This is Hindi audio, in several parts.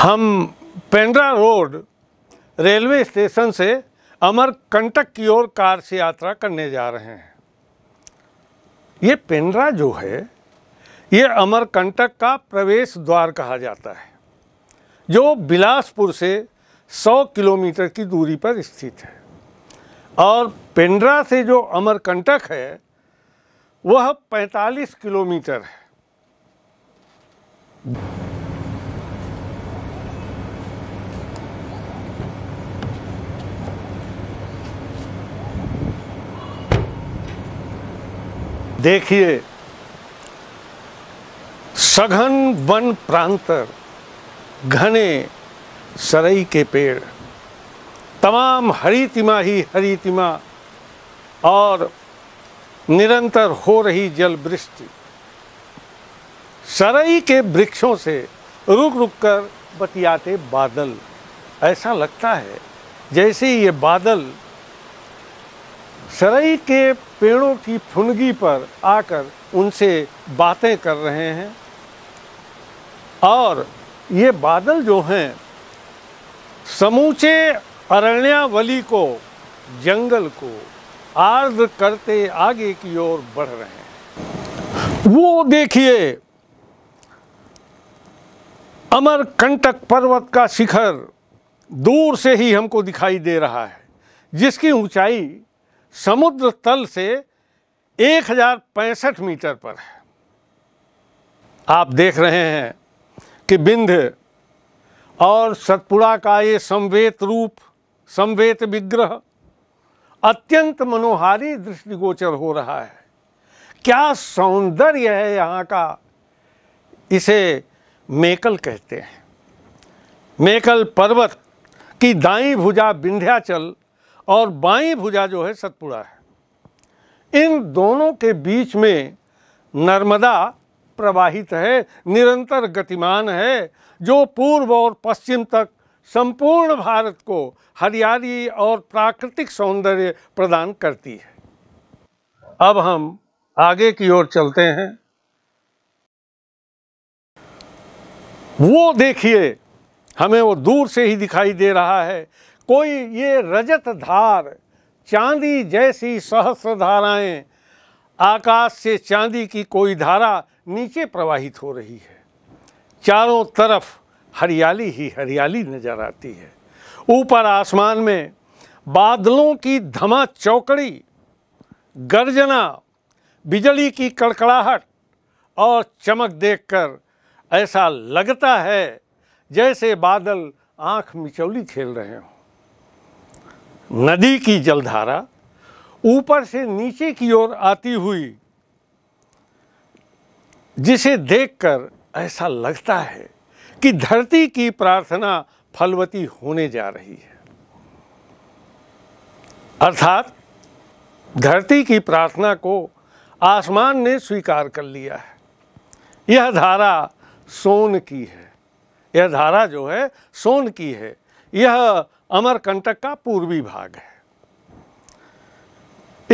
हम पेंड्रा रोड रेलवे स्टेशन से अमरकंटक की ओर कार से यात्रा करने जा रहे हैं ये पेंड्रा जो है ये अमरकंटक का प्रवेश द्वार कहा जाता है जो बिलासपुर से 100 किलोमीटर की दूरी पर स्थित है और पेंड्रा से जो अमरकंटक है वह 45 किलोमीटर है देखिए सघन वन प्रांतर घने सरई के पेड़ तमाम हरी तिमा ही हरी तिमा और निरंतर हो रही जल वृष्टि सरई के वृक्षों से रुक रुक कर बतियाते बादल ऐसा लगता है जैसे ये बादल सरई के पेड़ों की फुनगी पर आकर उनसे बातें कर रहे हैं और ये बादल जो हैं समूचे अरण्यावली को जंगल को आर्द्र करते आगे की ओर बढ़ रहे हैं वो देखिए अमर कंटक पर्वत का शिखर दूर से ही हमको दिखाई दे रहा है जिसकी ऊंचाई समुद्र तल से एक मीटर पर है आप देख रहे हैं कि बिंध और सतपुड़ा का ये संवेद रूप संवेद विग्रह अत्यंत मनोहारी दृष्टिगोचर हो रहा है क्या सौंदर्य है यहाँ का इसे मेकल कहते हैं मेकल पर्वत की दाई भुजा विंध्याचल और बाई भुजा जो है सतपुड़ा है इन दोनों के बीच में नर्मदा प्रवाहित है निरंतर गतिमान है जो पूर्व और पश्चिम तक संपूर्ण भारत को हरियाली और प्राकृतिक सौंदर्य प्रदान करती है अब हम आगे की ओर चलते हैं वो देखिए हमें वो दूर से ही दिखाई दे रहा है कोई ये रजत धार चांदी जैसी सहस्र धाराएं आकाश से चांदी की कोई धारा नीचे प्रवाहित हो रही है चारों तरफ हरियाली ही हरियाली नजर आती है ऊपर आसमान में बादलों की धमा चौकड़ी गर्जना बिजली की कड़कड़ाहट और चमक देखकर ऐसा लगता है जैसे बादल आंख मिचौली खेल रहे हों नदी की जलधारा ऊपर से नीचे की ओर आती हुई जिसे देखकर ऐसा लगता है कि धरती की प्रार्थना फलवती होने जा रही है अर्थात धरती की प्रार्थना को आसमान ने स्वीकार कर लिया है यह धारा सोन की है यह धारा जो है सोन की है यह अमरकंटक का पूर्वी भाग है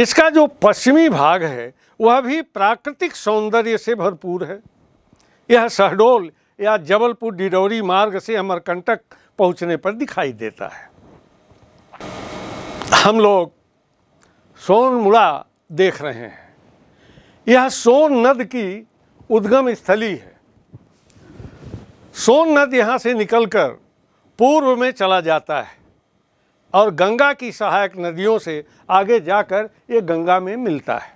इसका जो पश्चिमी भाग है वह भी प्राकृतिक सौंदर्य से भरपूर है यह शहडोल या जबलपुर डिडौरी मार्ग से अमरकंटक पहुंचने पर दिखाई देता है हम लोग सोनमुड़ा देख रहे हैं यह सोन नद की उद्गम स्थली है सोन नद यहाँ से निकलकर पूर्व में चला जाता है और गंगा की सहायक नदियों से आगे जाकर ये गंगा में मिलता है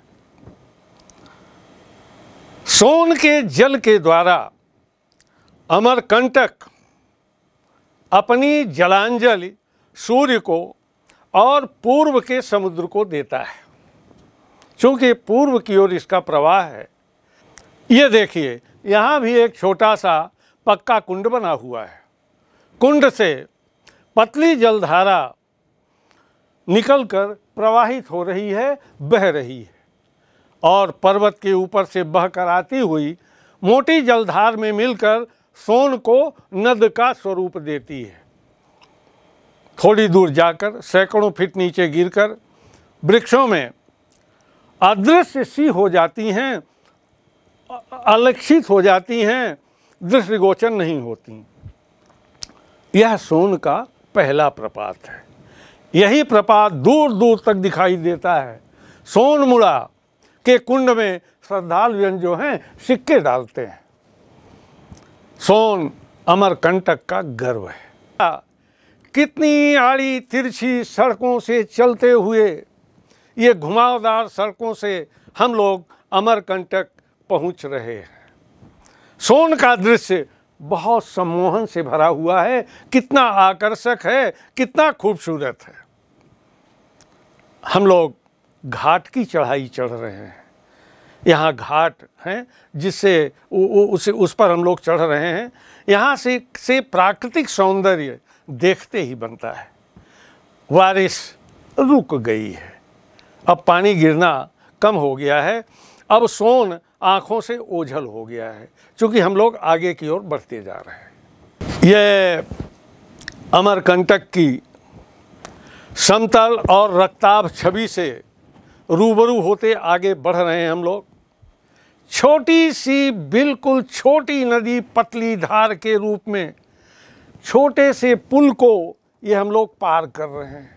सोन के जल के द्वारा अमरकंटक अपनी जलांजलि सूर्य को और पूर्व के समुद्र को देता है क्योंकि पूर्व की ओर इसका प्रवाह है ये देखिए यहाँ भी एक छोटा सा पक्का कुंड बना हुआ है कुंड से पतली जलधारा निकलकर प्रवाहित हो रही है बह रही है और पर्वत के ऊपर से बहकर आती हुई मोटी जलधार में मिलकर सोन को नद का स्वरूप देती है थोड़ी दूर जाकर सैकड़ों फीट नीचे गिरकर वृक्षों में अदृश्य सी हो जाती हैं अलक्षित हो जाती हैं दृष्टिगोचर नहीं होती यह सोन का पहला प्रपात है यही प्रपात दूर दूर तक दिखाई देता है सोनमुड़ा के कुंड में श्रद्धालु जन जो हैं सिक्के डालते हैं सोन अमरकंटक का गर्व है कितनी आड़ी तिरछी सड़कों से चलते हुए ये घुमावदार सड़कों से हम लोग अमरकंटक पहुंच रहे हैं सोन का दृश्य बहुत सम्मोहन से भरा हुआ है कितना आकर्षक है कितना खूबसूरत है हम लोग घाट की चढ़ाई चढ़ रहे हैं यहाँ घाट हैं जिससे उस उस पर हम लोग चढ़ रहे हैं यहाँ से से प्राकृतिक सौंदर्य देखते ही बनता है बारिश रुक गई है अब पानी गिरना कम हो गया है अब सोन आँखों से ओझल हो गया है क्योंकि हम लोग आगे की ओर बढ़ते जा रहे हैं ये अमरकंटक की समतल और रक्ताब छवि से रूबरू होते आगे बढ़ रहे हैं हम लोग छोटी सी बिल्कुल छोटी नदी पतली धार के रूप में छोटे से पुल को ये हम लोग पार कर रहे हैं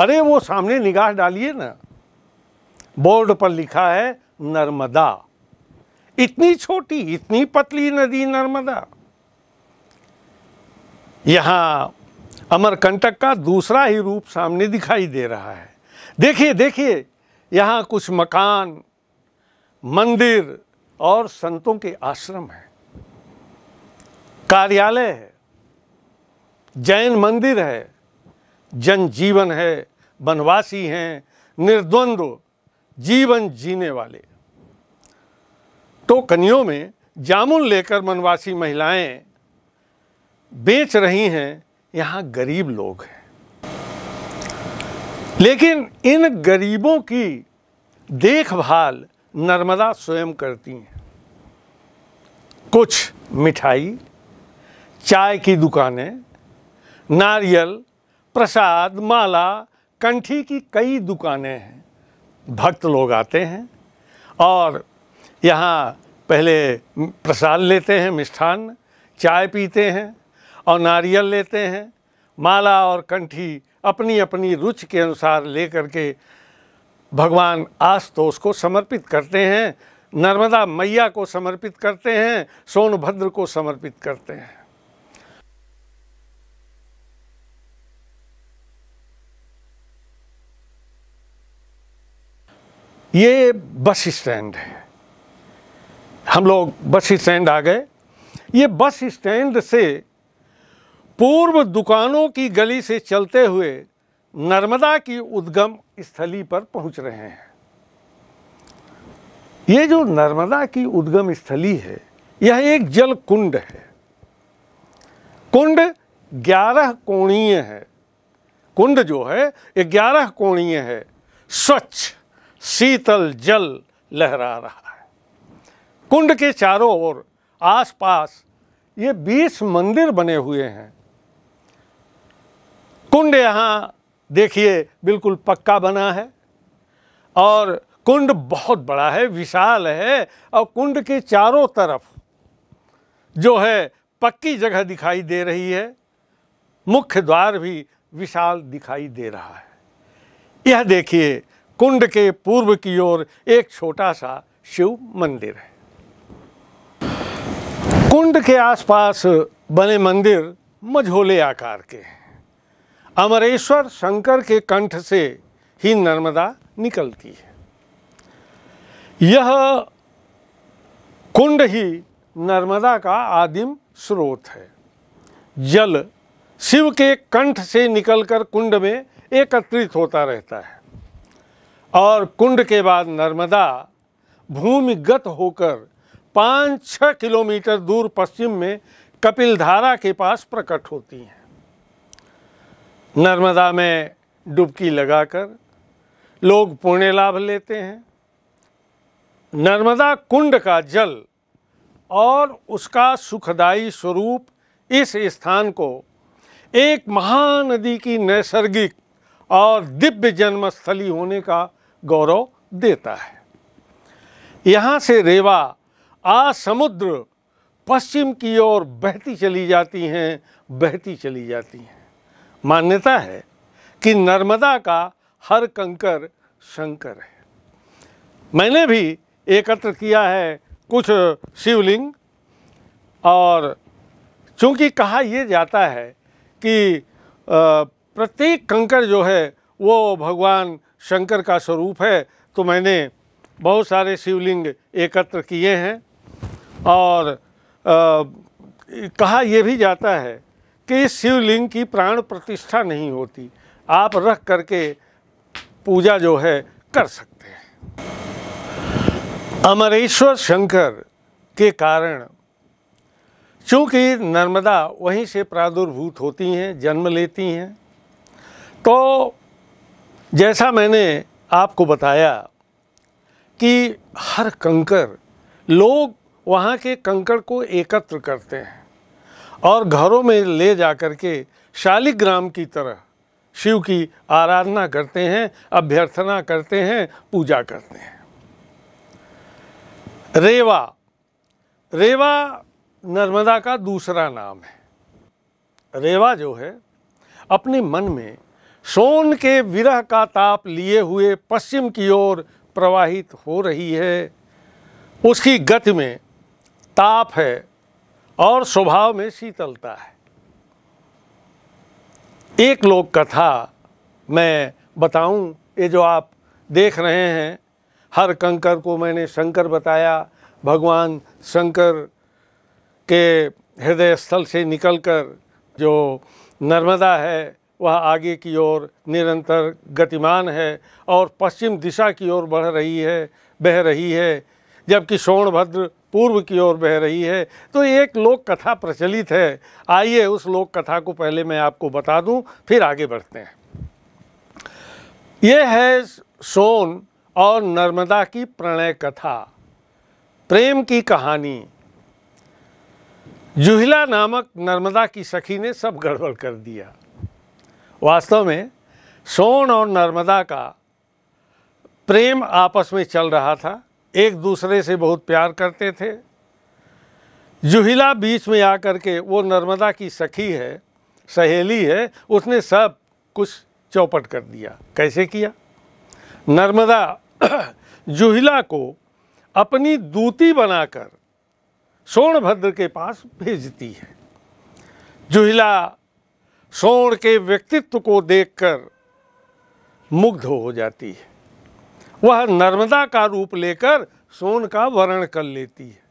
अरे वो सामने निगाह डालिए ना बोर्ड पर लिखा है नर्मदा इतनी छोटी इतनी पतली नदी नर्मदा यहाँ अमरकंटक का दूसरा ही रूप सामने दिखाई दे रहा है देखिए देखिए यहाँ कुछ मकान मंदिर और संतों के आश्रम है कार्यालय है जैन मंदिर है जनजीवन है वनवासी हैं निर्द्वंद्व जीवन जीने वाले टोकनियों तो में जामुन लेकर मनवासी महिलाएं बेच रही हैं यहाँ गरीब लोग हैं लेकिन इन गरीबों की देखभाल नर्मदा स्वयं करती हैं कुछ मिठाई चाय की दुकानें नारियल प्रसाद माला कंठी की कई दुकानें हैं भक्त लोग आते हैं और यहाँ पहले प्रसाद लेते हैं मिष्ठान चाय पीते हैं और नारियल लेते हैं माला और कंठी अपनी अपनी रुचि के अनुसार ले के भगवान आशुतोष को समर्पित करते हैं नर्मदा मैया को समर्पित करते हैं सोनभद्र को समर्पित करते हैं ये बस स्टैंड है हम लोग बस स्टैंड आ गए ये बस स्टैंड से पूर्व दुकानों की गली से चलते हुए नर्मदा की उद्गम स्थली पर पहुंच रहे हैं ये जो नर्मदा की उद्गम स्थली है यह एक जल कुंड है कुंड ग्यारह कोणीय है कुंड जो है ये ग्यारह कोणीय है स्वच्छ शीतल जल लहरा रहा है कुंड के चारों ओर आसपास ये बीस मंदिर बने हुए हैं कुंड यहाँ देखिए बिल्कुल पक्का बना है और कुंड बहुत बड़ा है विशाल है और कुंड के चारों तरफ जो है पक्की जगह दिखाई दे रही है मुख्य द्वार भी विशाल दिखाई दे रहा है यह देखिए कुंड के पूर्व की ओर एक छोटा सा शिव मंदिर है कुंड के आसपास बने मंदिर मझोले आकार के हैं अमरेश्वर शंकर के कंठ से ही नर्मदा निकलती है यह कुंड ही नर्मदा का आदिम स्रोत है जल शिव के कंठ से निकलकर कुंड में एकत्रित होता रहता है और कुंड के बाद नर्मदा भूमिगत होकर पाँच छः किलोमीटर दूर पश्चिम में कपिलधारा के पास प्रकट होती हैं नर्मदा में डुबकी लगाकर लोग पुण्य लाभ लेते हैं नर्मदा कुंड का जल और उसका सुखदायी स्वरूप इस स्थान को एक महानदी की नैसर्गिक और दिव्य जन्मस्थली होने का गौरव देता है यहाँ से रेवा आ समुद्र पश्चिम की ओर बहती चली जाती हैं बहती चली जाती हैं मान्यता है कि नर्मदा का हर कंकर शंकर है मैंने भी एकत्र किया है कुछ शिवलिंग और चूंकि कहा यह जाता है कि प्रत्येक कंकर जो है वो भगवान शंकर का स्वरूप है तो मैंने बहुत सारे शिवलिंग एकत्र किए हैं और आ, कहा यह भी जाता है कि इस शिवलिंग की प्राण प्रतिष्ठा नहीं होती आप रख करके पूजा जो है कर सकते हैं अमरेश्वर शंकर के कारण चूँकि नर्मदा वहीं से प्रादुर्भूत होती हैं जन्म लेती हैं तो जैसा मैंने आपको बताया कि हर कंकर लोग वहाँ के कंकड़ को एकत्र करते हैं और घरों में ले जा कर के शालिग्राम की तरह शिव की आराधना करते हैं अभ्यर्थना करते हैं पूजा करते हैं रेवा रेवा नर्मदा का दूसरा नाम है रेवा जो है अपने मन में सोन के विरह का ताप लिए हुए पश्चिम की ओर प्रवाहित हो रही है उसकी गति में ताप है और स्वभाव में शीतलता है एक लोक कथा मैं बताऊं ये जो आप देख रहे हैं हर कंकर को मैंने शंकर बताया भगवान शंकर के हृदय स्थल से निकलकर जो नर्मदा है वह आगे की ओर निरंतर गतिमान है और पश्चिम दिशा की ओर बढ़ रही है बह रही है जबकि सोनभद्र पूर्व की ओर बह रही है तो एक लोक कथा प्रचलित है आइए उस लोक कथा को पहले मैं आपको बता दूं फिर आगे बढ़ते हैं यह है सोन और नर्मदा की प्रणय कथा प्रेम की कहानी जुहिला नामक नर्मदा की सखी ने सब गड़बड़ कर दिया वास्तव में सोन और नर्मदा का प्रेम आपस में चल रहा था एक दूसरे से बहुत प्यार करते थे जुहिला बीच में आकर के वो नर्मदा की सखी है सहेली है उसने सब कुछ चौपट कर दिया कैसे किया नर्मदा जुहिला को अपनी दूती बनाकर सोनभद्र के पास भेजती है जुहिला शोण के व्यक्तित्व को देखकर मुग्ध हो जाती है वह नर्मदा का रूप लेकर सोन का वर्ण कर लेती है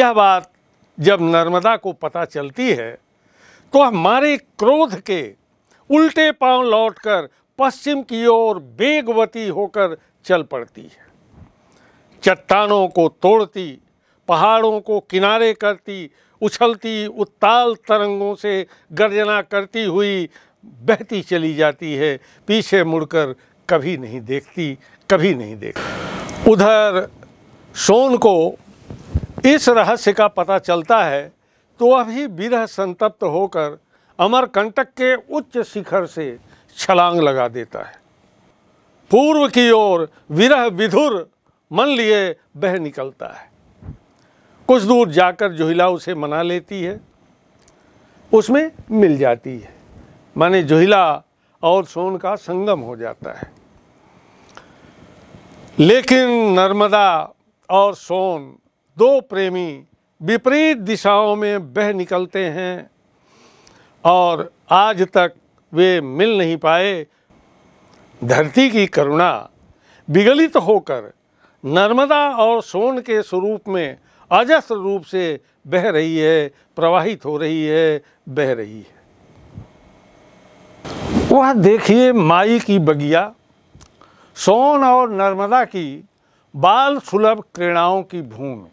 यह बात जब नर्मदा को पता चलती है तो हमारे क्रोध के उल्टे पांव लौटकर पश्चिम की ओर बेगवती होकर चल पड़ती है चट्टानों को तोड़ती पहाड़ों को किनारे करती उछलती उत्ताल तरंगों से गर्जना करती हुई बहती चली जाती है पीछे मुड़कर कभी नहीं देखती कभी नहीं देखती उधर सोन को इस रहस्य का पता चलता है तो अभी विरह संतप्त होकर अमरकंटक के उच्च शिखर से छलांग लगा देता है पूर्व की ओर विरह विधुर मन लिए बह निकलता है कुछ दूर जाकर जोहिला उसे मना लेती है उसमें मिल जाती है माने जोहिला और सोन का संगम हो जाता है लेकिन नर्मदा और सोन दो प्रेमी विपरीत दिशाओं में बह निकलते हैं और आज तक वे मिल नहीं पाए धरती की करुणा विगलित होकर नर्मदा और सोन के स्वरूप में अजस्त्र रूप से बह रही है प्रवाहित हो रही है बह रही है वह देखिए माई की बगिया सोन और नर्मदा की बाल सुलभ क्रीड़ाओं की भूमि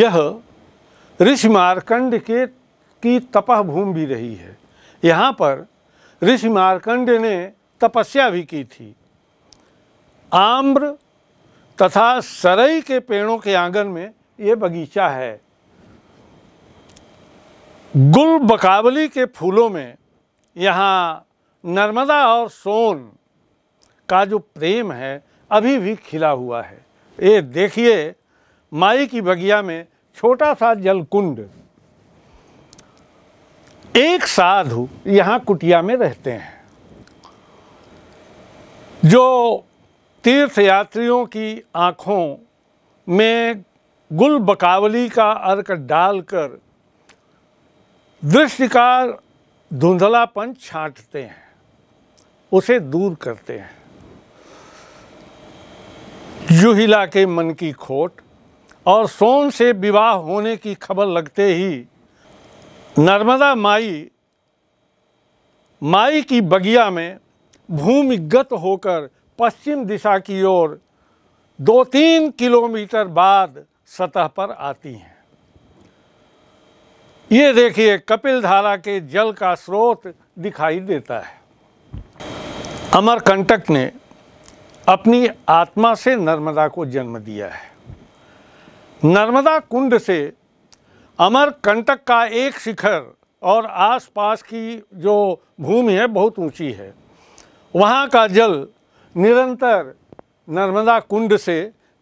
यह ऋषि मारकंड के की तपह भूमि भी रही है यहाँ पर ऋषि मारकंड ने तपस्या भी की थी आम्र तथा सरई के पेड़ों के आंगन में ये बगीचा है गुल बकावली के फूलों में यहाँ नर्मदा और सोन का जो प्रेम है अभी भी खिला हुआ है ये देखिए माई की बगिया में छोटा सा जलकुंड एक साधु यहाँ कुटिया में रहते हैं जो तीर्थयात्रियों की आँखों में गुल बकावली का अर्क डालकर दृष्टिकार का धुंधलापन छांटते हैं उसे दूर करते हैं जुहिला के मन की खोट और सोन से विवाह होने की खबर लगते ही नर्मदा माई माई की बगिया में भूमिगत होकर पश्चिम दिशा की ओर दो तीन किलोमीटर बाद सतह पर आती हैं ये देखिए कपिल धारा के जल का स्रोत दिखाई देता है अमरकंटक ने अपनी आत्मा से नर्मदा को जन्म दिया है नर्मदा कुंड से अमरकंटक का एक शिखर और आसपास की जो भूमि है बहुत ऊंची है वहाँ का जल निरंतर नर्मदा कुंड से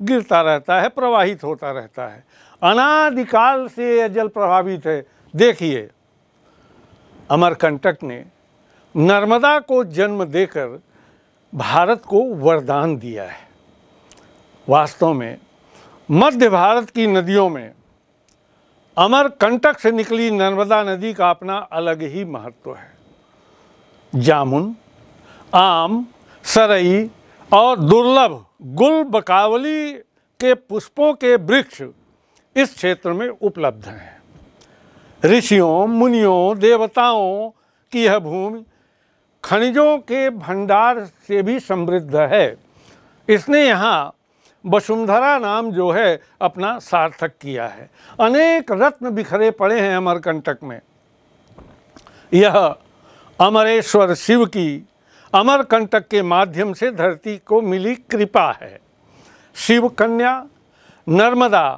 गिरता रहता है प्रवाहित होता रहता है अनादिकाल से यह जल प्रभावित है देखिए अमरकंटक ने नर्मदा को जन्म देकर भारत को वरदान दिया है वास्तव में मध्य भारत की नदियों में अमरकंटक से निकली नर्मदा नदी का अपना अलग ही महत्व है जामुन आम सरई और दुर्लभ गुल बकावली के पुष्पों के वृक्ष इस क्षेत्र में उपलब्ध हैं ऋषियों मुनियों देवताओं की यह भूमि खनिजों के भंडार से भी समृद्ध है इसने यहाँ वसुंधरा नाम जो है अपना सार्थक किया है अनेक रत्न बिखरे पड़े हैं अमरकंटक में यह अमरेश्वर शिव की अमरकंटक के माध्यम से धरती को मिली कृपा है शिव कन्या नर्मदा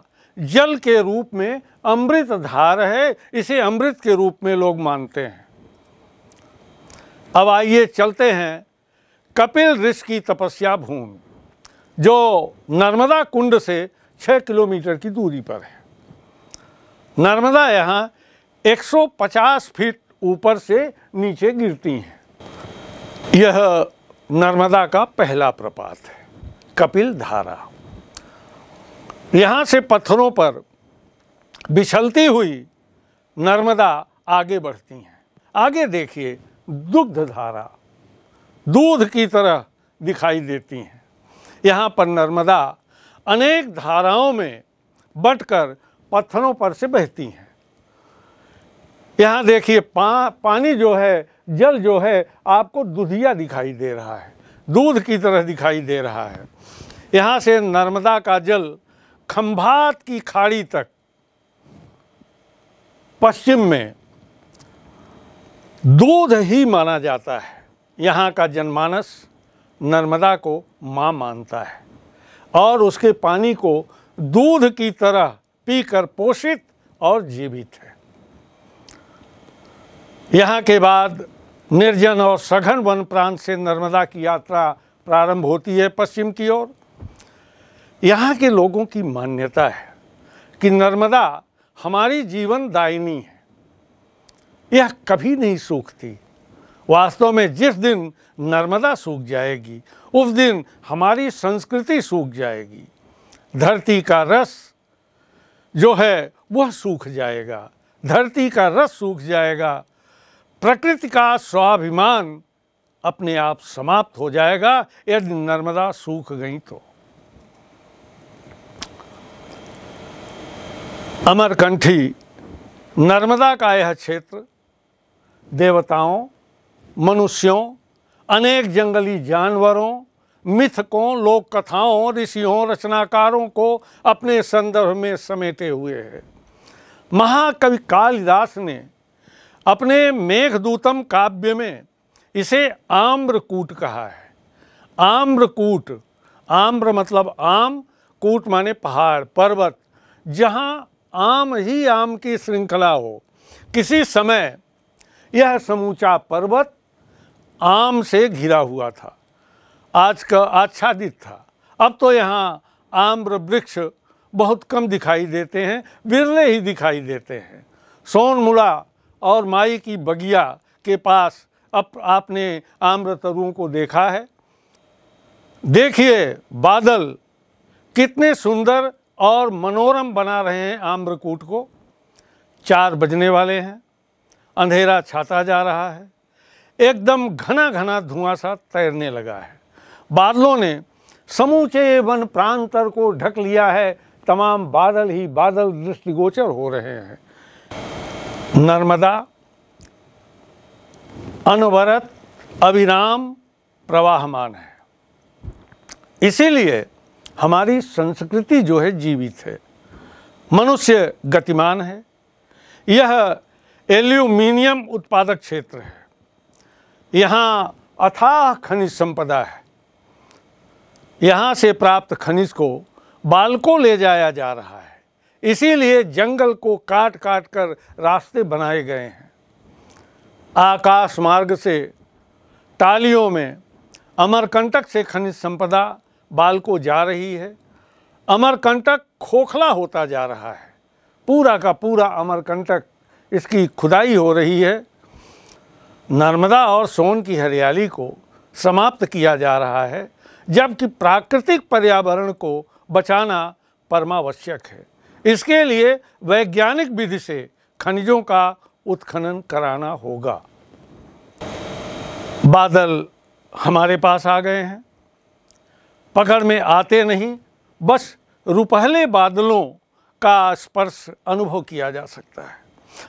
जल के रूप में अमृत धार है इसे अमृत के रूप में लोग मानते हैं अब आइए चलते हैं कपिल ऋषि की तपस्या भूमि जो नर्मदा कुंड से छः किलोमीटर की दूरी पर है नर्मदा यहाँ 150 फीट ऊपर से नीचे गिरती हैं यह नर्मदा का पहला प्रपात है कपिल धारा यहाँ से पत्थरों पर बिछलती हुई नर्मदा आगे बढ़ती हैं आगे देखिए दुग्ध धारा दूध की तरह दिखाई देती हैं यहाँ पर नर्मदा अनेक धाराओं में बटकर पत्थरों पर से बहती हैं यहाँ देखिए पा, पानी जो है जल जो है आपको दुधिया दिखाई दे रहा है दूध की तरह दिखाई दे रहा है यहाँ से नर्मदा का जल खम्भात की खाड़ी तक पश्चिम में दूध ही माना जाता है यहाँ का जनमानस नर्मदा को माँ मानता है और उसके पानी को दूध की तरह पीकर पोषित और जीवित है यहाँ के बाद निर्जन और सघन वन प्रांत से नर्मदा की यात्रा प्रारंभ होती है पश्चिम की ओर यहाँ के लोगों की मान्यता है कि नर्मदा हमारी जीवन दायिनी है यह कभी नहीं सूखती वास्तव में जिस दिन नर्मदा सूख जाएगी उस दिन हमारी संस्कृति सूख जाएगी धरती का रस जो है वह सूख जाएगा धरती का रस सूख जाएगा प्रकृति का स्वाभिमान अपने आप समाप्त हो जाएगा यदि नर्मदा सूख गई तो अमरकंठी नर्मदा का यह क्षेत्र देवताओं मनुष्यों अनेक जंगली जानवरों मिथकों लोक कथाओं ऋषियों रचनाकारों को अपने संदर्भ में समेटे हुए है महाकवि कालिदास ने अपने मेघदूतम काव्य में इसे आम्रकूट कहा है आम्रकूट आम्र मतलब आम कूट माने पहाड़ पर्वत जहाँ आम ही आम की श्रृंखला हो किसी समय यह समूचा पर्वत आम से घिरा हुआ था आज का आच्छादित था अब तो यहाँ आम्र वृक्ष बहुत कम दिखाई देते हैं विरले ही दिखाई देते हैं सोनमुला और माई की बगिया के पास अप आपने आम्र तरुओं को देखा है देखिए बादल कितने सुंदर और मनोरम बना रहे हैं आम्रकूट को चार बजने वाले हैं अंधेरा छाता जा रहा है एकदम घना घना धुआं सा तैरने लगा है बादलों ने समूचे वन प्रांतर को ढक लिया है तमाम बादल ही बादल दृष्टिगोचर हो रहे हैं नर्मदा अनवरत अविराम प्रवाहमान है इसीलिए हमारी संस्कृति जो है जीवित है मनुष्य गतिमान है यह एल्यूमिनियम उत्पादक क्षेत्र है यहाँ अथाह खनिज संपदा है यहाँ से प्राप्त खनिज को बालकों ले जाया जा रहा है इसीलिए जंगल को काट काट कर रास्ते बनाए गए हैं आकाश मार्ग से टालियों में अमरकंटक से खनिज संपदा बालको जा रही है अमरकंटक खोखला होता जा रहा है पूरा का पूरा अमरकंटक इसकी खुदाई हो रही है नर्मदा और सोन की हरियाली को समाप्त किया जा रहा है जबकि प्राकृतिक पर्यावरण को बचाना परमावश्यक है इसके लिए वैज्ञानिक विधि से खनिजों का उत्खनन कराना होगा बादल हमारे पास आ गए हैं पकड़ में आते नहीं बस रुपहले बादलों का स्पर्श अनुभव किया जा सकता है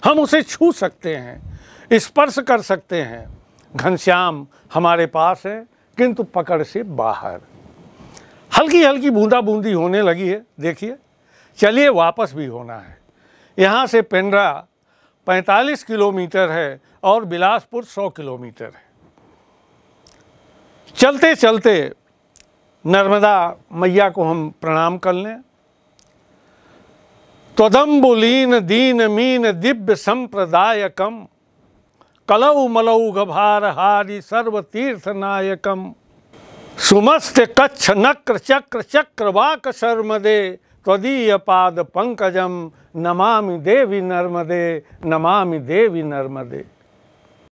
हम उसे छू सकते हैं स्पर्श कर सकते हैं घनश्याम हमारे पास है किंतु पकड़ से बाहर हल्की हल्की बूंदा बूंदी होने लगी है देखिए चलिए वापस भी होना है यहाँ से पेंड्रा 45 किलोमीटर है और बिलासपुर 100 किलोमीटर है चलते चलते नर्मदा मैया को हम प्रणाम कर लें त्वदम्बुलीन दीन मीन दिव्य संप्रदायकम कलऊ मलऊ गभार हारी सर्वतीर्थ नायकम सुमस्त कच्छ नक्र चक्र चक्र वाक शर्मदे त्वदीयपादपङ्कजं नमामि देवि नर्मदे नमामि देवि नर्मदे